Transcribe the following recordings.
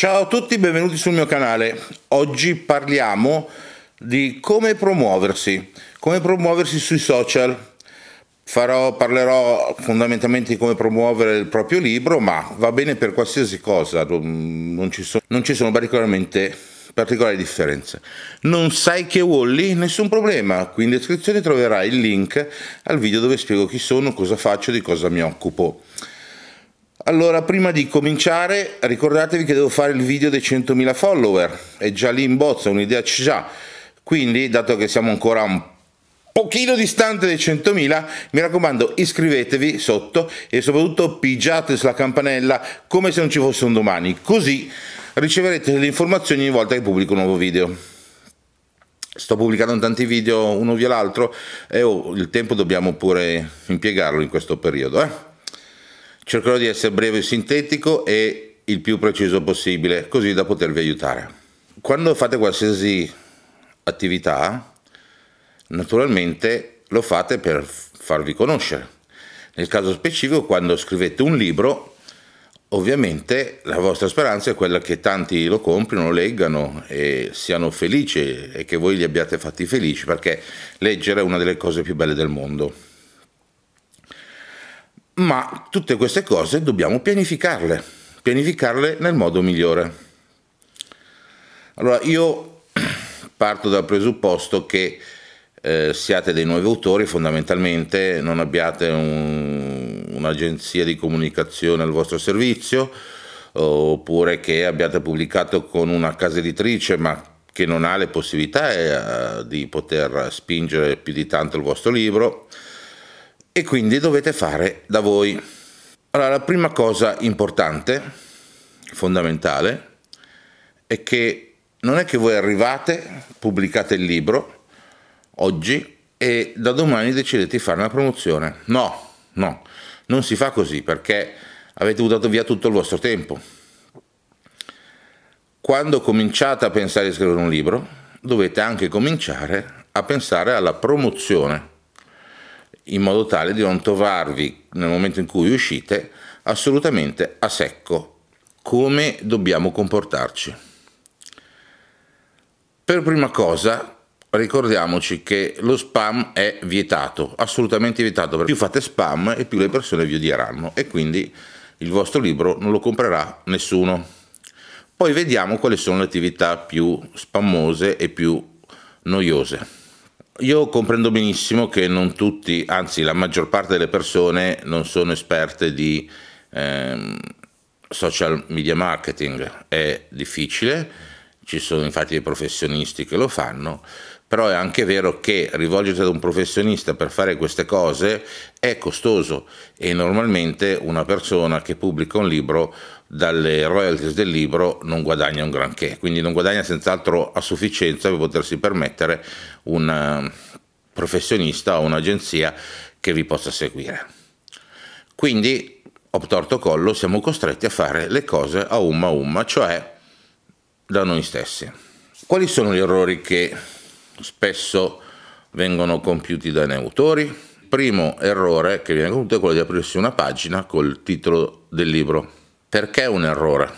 Ciao a tutti, benvenuti sul mio canale. Oggi parliamo di come promuoversi, come promuoversi sui social. Farò, parlerò fondamentalmente di come promuovere il proprio libro, ma va bene per qualsiasi cosa, non ci sono, non ci sono particolarmente particolari differenze. Non sai che Wally? Nessun problema, qui in descrizione troverai il link al video dove spiego chi sono, cosa faccio, di cosa mi occupo. Allora, prima di cominciare, ricordatevi che devo fare il video dei 100.000 follower, è già lì in bozza, un'idea c'è già. Quindi, dato che siamo ancora un pochino distante dai 100.000, mi raccomando, iscrivetevi sotto e soprattutto pigiate sulla campanella come se non ci fosse un domani, così riceverete le informazioni ogni volta che pubblico un nuovo video. Sto pubblicando tanti video uno via l'altro e oh, il tempo dobbiamo pure impiegarlo in questo periodo, eh? Cercherò di essere breve e sintetico e il più preciso possibile, così da potervi aiutare. Quando fate qualsiasi attività, naturalmente lo fate per farvi conoscere. Nel caso specifico, quando scrivete un libro, ovviamente la vostra speranza è quella che tanti lo comprino, lo leggano e siano felici e che voi li abbiate fatti felici, perché leggere è una delle cose più belle del mondo. Ma tutte queste cose dobbiamo pianificarle, pianificarle nel modo migliore. Allora io parto dal presupposto che eh, siate dei nuovi autori fondamentalmente, non abbiate un, un'agenzia di comunicazione al vostro servizio, oppure che abbiate pubblicato con una casa editrice ma che non ha le possibilità eh, di poter spingere più di tanto il vostro libro e quindi dovete fare da voi. Allora, la prima cosa importante, fondamentale, è che non è che voi arrivate, pubblicate il libro oggi e da domani decidete di fare una promozione. No, no, non si fa così perché avete buttato via tutto il vostro tempo. Quando cominciate a pensare di scrivere un libro, dovete anche cominciare a pensare alla promozione in modo tale di non trovarvi nel momento in cui uscite assolutamente a secco. Come dobbiamo comportarci? Per prima cosa ricordiamoci che lo spam è vietato, assolutamente vietato, perché più fate spam e più le persone vi odieranno e quindi il vostro libro non lo comprerà nessuno. Poi vediamo quali sono le attività più spammose e più noiose. Io comprendo benissimo che non tutti, anzi la maggior parte delle persone non sono esperte di ehm, social media marketing, è difficile, ci sono infatti dei professionisti che lo fanno, però è anche vero che rivolgersi ad un professionista per fare queste cose è costoso e normalmente una persona che pubblica un libro dalle royalties del libro non guadagna un granché, quindi non guadagna senz'altro a sufficienza per potersi permettere un eh, professionista o un'agenzia che vi possa seguire. Quindi, ob torto collo, siamo costretti a fare le cose a umma umma, cioè da noi stessi. Quali sono gli errori che spesso vengono compiuti dai autori. Il primo errore che viene compiuto è quello di aprirsi una pagina col titolo del libro. Perché un errore?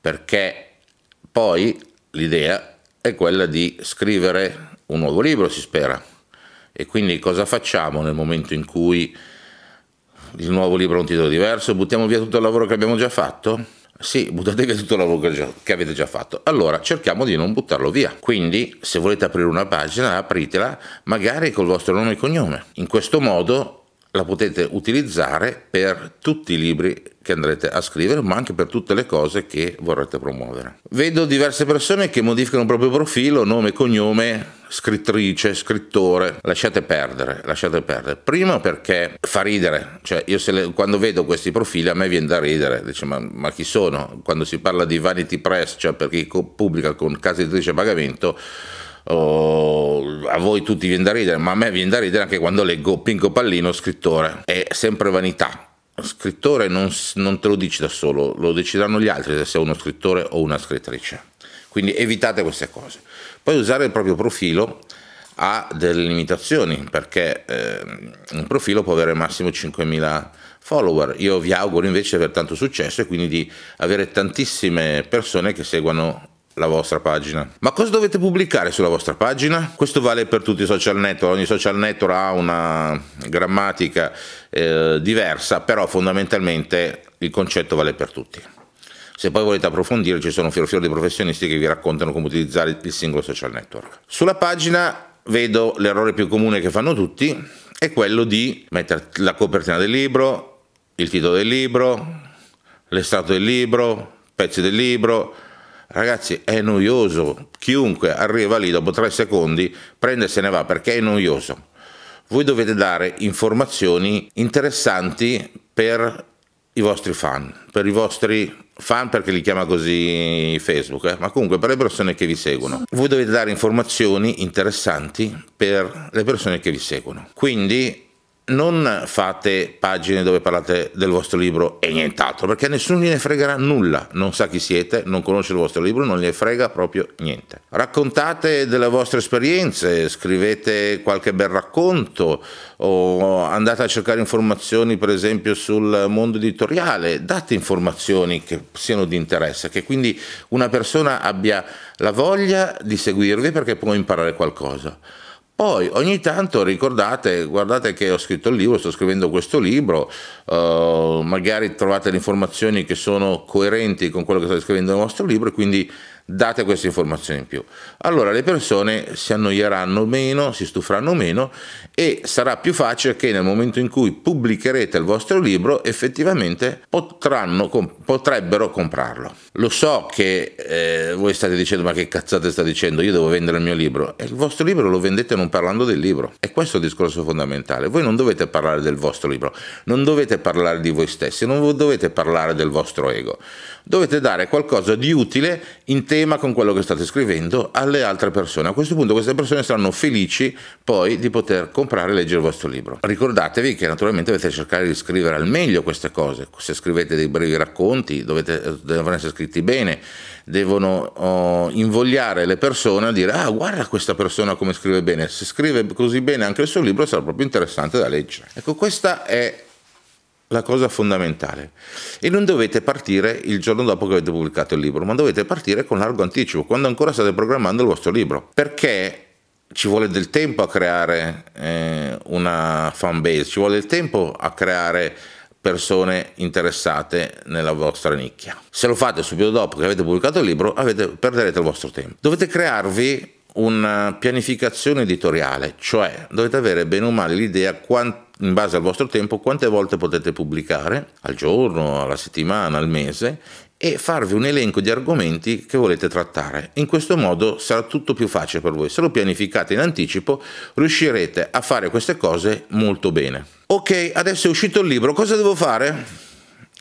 Perché poi l'idea è quella di scrivere un nuovo libro, si spera. E quindi cosa facciamo nel momento in cui il nuovo libro ha un titolo diverso? Buttiamo via tutto il lavoro che abbiamo già fatto? Sì, buttate via tutto il lavoro che avete già fatto. Allora, cerchiamo di non buttarlo via. Quindi, se volete aprire una pagina, apritela magari col vostro nome e cognome. In questo modo la potete utilizzare per tutti i libri che andrete a scrivere, ma anche per tutte le cose che vorrete promuovere. Vedo diverse persone che modificano il proprio profilo, nome e cognome scrittrice, scrittore, lasciate perdere, lasciate perdere. Prima perché fa ridere, cioè io le, quando vedo questi profili a me viene da ridere, dice ma, ma, chi sono? Quando si parla di Vanity Press, cioè per chi pubblica con casa editrice a pagamento, Oh, a voi tutti viene da ridere, ma a me viene da ridere anche quando leggo Pinco Pallino, scrittore. È sempre vanità. Scrittore non, non te lo dici da solo, lo decideranno gli altri se sei uno scrittore o una scrittrice. Quindi evitate queste cose. Poi usare il proprio profilo ha delle limitazioni perché eh, un profilo può avere massimo 5.000 follower. Io vi auguro invece di avere tanto successo e quindi di avere tantissime persone che seguano la vostra pagina. Ma cosa dovete pubblicare sulla vostra pagina? Questo vale per tutti i social network, ogni social network ha una grammatica eh, diversa, però fondamentalmente il concetto vale per tutti. Se poi volete approfondire ci sono fior fior di professionisti che vi raccontano come utilizzare il singolo social network. Sulla pagina vedo l'errore più comune che fanno tutti, è quello di mettere la copertina del libro, il titolo del libro, l'estratto del libro, pezzi del libro, ragazzi è noioso chiunque arriva lì dopo tre secondi prende e se ne va perché è noioso voi dovete dare informazioni interessanti per i vostri fan per i vostri fan perché li chiama così Facebook, eh? ma comunque per le persone che vi seguono. Voi dovete dare informazioni interessanti per le persone che vi seguono. Quindi non fate pagine dove parlate del vostro libro e nient'altro, perché a nessuno gliene fregherà nulla, non sa chi siete, non conosce il vostro libro, non gliene frega proprio niente. Raccontate delle vostre esperienze, scrivete qualche bel racconto o andate a cercare informazioni per esempio sul mondo editoriale, date informazioni che siano di interesse, che quindi una persona abbia la voglia di seguirvi perché può imparare qualcosa. Poi ogni tanto ricordate, guardate che ho scritto il libro, sto scrivendo questo libro, eh, magari trovate le informazioni che sono coerenti con quello che state scrivendo nel vostro libro e quindi date queste informazioni in più. Allora le persone si annoieranno meno, si stuferanno meno e sarà più facile che nel momento in cui pubblicherete il vostro libro effettivamente potranno, potrebbero comprarlo. Lo so che eh, voi state dicendo ma che cazzate sta dicendo, io devo vendere il mio libro e il vostro libro lo vendete non parlando del libro. E questo è il discorso fondamentale. Voi non dovete parlare del vostro libro, non dovete parlare di voi stessi, non dovete parlare del vostro ego dovete dare qualcosa di utile in tema con quello che state scrivendo alle altre persone. A questo punto queste persone saranno felici poi di poter comprare e leggere il vostro libro. Ricordatevi che naturalmente dovete cercare di scrivere al meglio queste cose. Se scrivete dei brevi racconti, dovete, devono essere scritti bene, devono oh, invogliare le persone a dire ah guarda questa persona come scrive bene, se scrive così bene anche il suo libro sarà proprio interessante da leggere. Ecco, questa è la cosa fondamentale. E non dovete partire il giorno dopo che avete pubblicato il libro, ma dovete partire con largo anticipo, quando ancora state programmando il vostro libro. Perché ci vuole del tempo a creare eh, una fan base, ci vuole del tempo a creare persone interessate nella vostra nicchia. Se lo fate subito dopo che avete pubblicato il libro, avete, perderete il vostro tempo. Dovete crearvi una pianificazione editoriale, cioè dovete avere bene o male l'idea in base al vostro tempo quante volte potete pubblicare al giorno, alla settimana, al mese e farvi un elenco di argomenti che volete trattare. In questo modo sarà tutto più facile per voi. Se lo pianificate in anticipo riuscirete a fare queste cose molto bene. Ok, adesso è uscito il libro, cosa devo fare?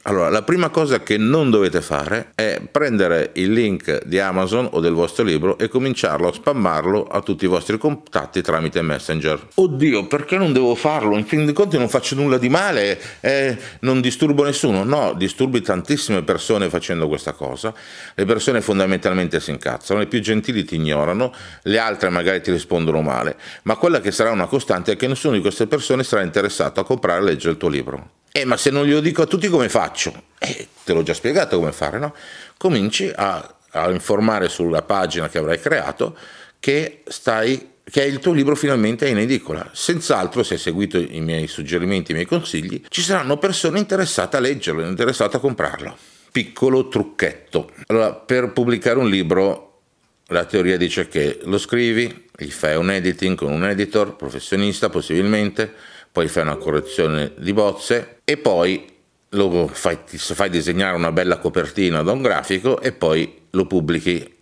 Allora, la prima cosa che non dovete fare è prendere il link di Amazon o del vostro libro e cominciarlo a spammarlo a tutti i vostri contatti tramite Messenger. Oddio, perché non devo farlo? In fin dei conti non faccio nulla di male, eh, non disturbo nessuno. No, disturbi tantissime persone facendo questa cosa. Le persone fondamentalmente si incazzano, le più gentili ti ignorano, le altre magari ti rispondono male. Ma quella che sarà una costante è che nessuna di queste persone sarà interessato a comprare e leggere il tuo libro. Eh, ma se non glielo dico a tutti come faccio? Eh, te l'ho già spiegato come fare, no? Cominci a, a informare sulla pagina che avrai creato che, stai, che il tuo libro finalmente è in edicola. Senz'altro, se hai seguito i miei suggerimenti, i miei consigli, ci saranno persone interessate a leggerlo, interessate a comprarlo. Piccolo trucchetto. Allora, per pubblicare un libro la teoria dice che lo scrivi, gli fai un editing con un editor professionista possibilmente, poi fai una correzione di bozze e poi lo fai, fai disegnare una bella copertina da un grafico e poi lo pubblichi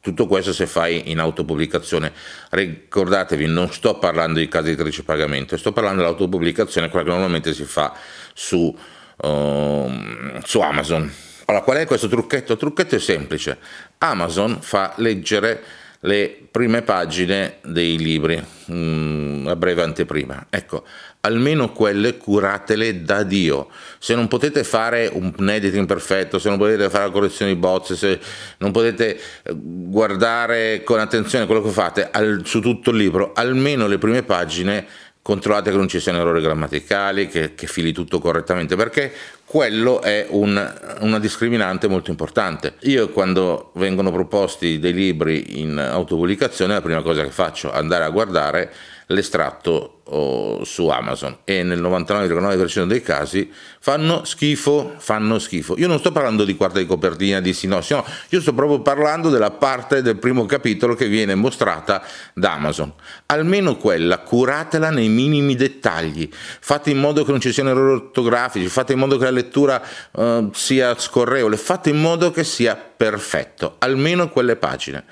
tutto questo se fai in autopubblicazione. Ricordatevi, non sto parlando di case editrici pagamento, sto parlando dell'autopubblicazione, quella che normalmente si fa su, uh, su Amazon. Allora, qual è questo trucchetto? Il trucchetto è semplice. Amazon fa leggere le prime pagine dei libri, una mm, breve anteprima. Ecco, almeno quelle curatele da Dio. Se non potete fare un editing perfetto, se non potete fare la correzione di bozze, se non potete eh, guardare con attenzione quello che fate al, su tutto il libro, almeno le prime pagine controllate che non ci siano errori grammaticali, che, che fili tutto correttamente, perché quello è un, una discriminante molto importante. Io quando vengono proposti dei libri in autopubblicazione, la prima cosa che faccio è andare a guardare l'estratto oh, su Amazon e nel 99,9% dei casi fanno schifo, fanno schifo. Io non sto parlando di quarta di copertina, di sinossi, no, io sto proprio parlando della parte del primo capitolo che viene mostrata da Amazon. Almeno quella, curatela nei minimi dettagli, fate in modo che non ci siano errori ortografici, fate in modo che la lettura eh, sia scorrevole, fate in modo che sia perfetto, almeno quelle pagine.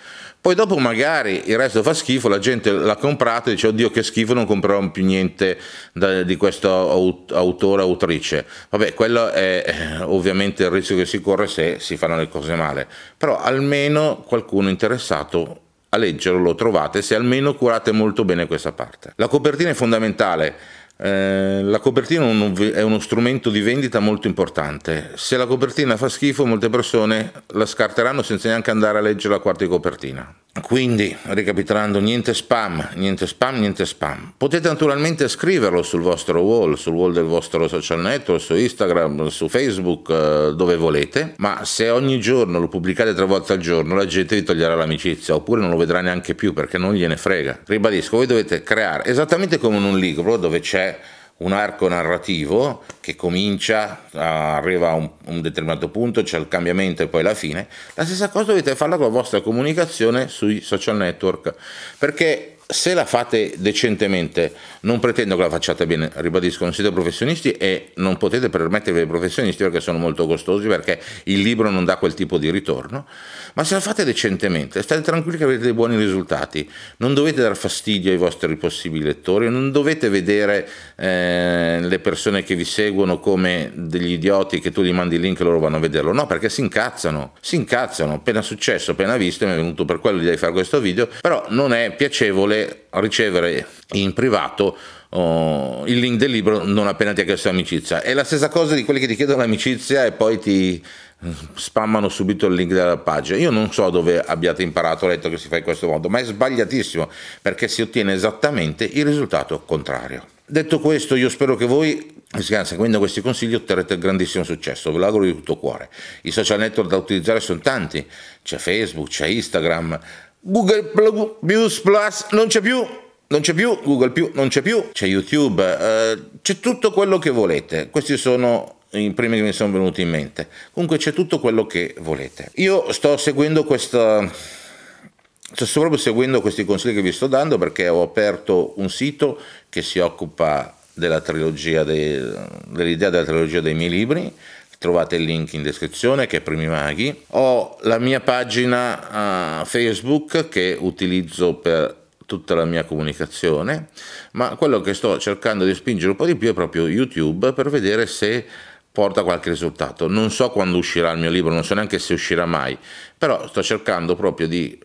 Poi dopo magari il resto fa schifo, la gente l'ha comprato e dice oddio che schifo non comprerò più niente da, di questo aut- autore autrice. Vabbè, quello è eh, ovviamente il rischio che si corre se si fanno le cose male, però almeno qualcuno interessato a leggerlo lo trovate se almeno curate molto bene questa parte. La copertina è fondamentale eh, la copertina è uno strumento di vendita molto importante. Se la copertina fa schifo, molte persone la scarteranno senza neanche andare a leggere la quarta di copertina. Quindi, ricapitolando, niente spam, niente spam, niente spam. Potete naturalmente scriverlo sul vostro wall, sul wall del vostro social network, su Instagram, su Facebook, eh, dove volete, ma se ogni giorno lo pubblicate tre volte al giorno, la gente vi toglierà l'amicizia, oppure non lo vedrà neanche più perché non gliene frega. Ribadisco, voi dovete creare, esattamente come in un libro dove c'è un arco narrativo che comincia, arriva a un, un, determinato punto, c'è il cambiamento e poi la fine. La stessa cosa dovete farla con la vostra comunicazione sui social network, perché se la fate decentemente, non pretendo che la facciate bene, ribadisco, non siete professionisti e non potete permettervi dei professionisti perché sono molto costosi, perché il libro non dà quel tipo di ritorno, ma se la fate decentemente, state tranquilli che avete dei buoni risultati, non dovete dar fastidio ai vostri possibili lettori, non dovete vedere eh, le persone che vi seguono come degli idioti che tu gli mandi il link e loro vanno a vederlo, no, perché si incazzano, si incazzano, appena successo, appena visto, mi è venuto per quello di fare questo video, però non è piacevole vuole ricevere in privato oh, il link del libro non appena ti ha chiesto l'amicizia. È la stessa cosa di quelli che ti chiedono l'amicizia e poi ti eh, spammano subito il link della pagina. Io non so dove abbiate imparato, letto che si fa in questo modo, ma è sbagliatissimo perché si ottiene esattamente il risultato contrario. Detto questo, io spero che voi eh, seguendo questi consigli otterrete grandissimo successo, ve lo di tutto cuore. I social network da utilizzare sono tanti, c'è Facebook, c'è Instagram, Google Plus Plus non c'è più, non c'è più, Google più non c'è più, c'è YouTube, eh, c'è tutto quello che volete. Questi sono i primi che mi sono venuti in mente. Comunque c'è tutto quello che volete. Io sto seguendo questa sto proprio seguendo questi consigli che vi sto dando perché ho aperto un sito che si occupa della trilogia dell'idea della trilogia dei miei libri trovate il link in descrizione che è Primi Maghi. Ho la mia pagina eh, Facebook che utilizzo per tutta la mia comunicazione, ma quello che sto cercando di spingere un po' di più è proprio YouTube per vedere se porta qualche risultato. Non so quando uscirà il mio libro, non so neanche se uscirà mai, però sto cercando proprio di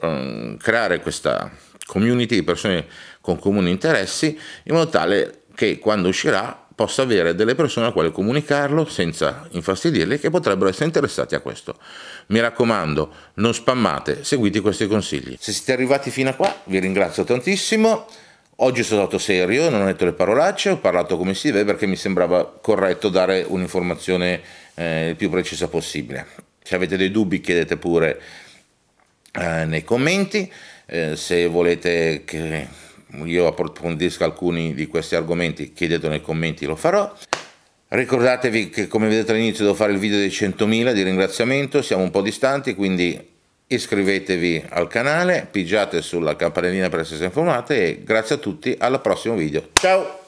um, creare questa community di persone con comuni interessi in modo tale che quando uscirà possa avere delle persone a quale comunicarlo senza infastidirli che potrebbero essere interessati a questo. Mi raccomando, non spammate, seguite questi consigli. Se siete arrivati fino a qua, vi ringrazio tantissimo. Oggi sono stato serio, non ho detto le parolacce, ho parlato come si deve perché mi sembrava corretto dare un'informazione eh, il più precisa possibile. Se avete dei dubbi chiedete pure eh, nei commenti, eh, se volete che io approfondisco alcuni di questi argomenti, chiedetelo nei commenti, lo farò. Ricordatevi che come vedete all'inizio devo fare il video dei 100.000 di ringraziamento, siamo un po' distanti, quindi iscrivetevi al canale, pigiate sulla campanellina per essere informati e grazie a tutti, al prossimo video. Ciao!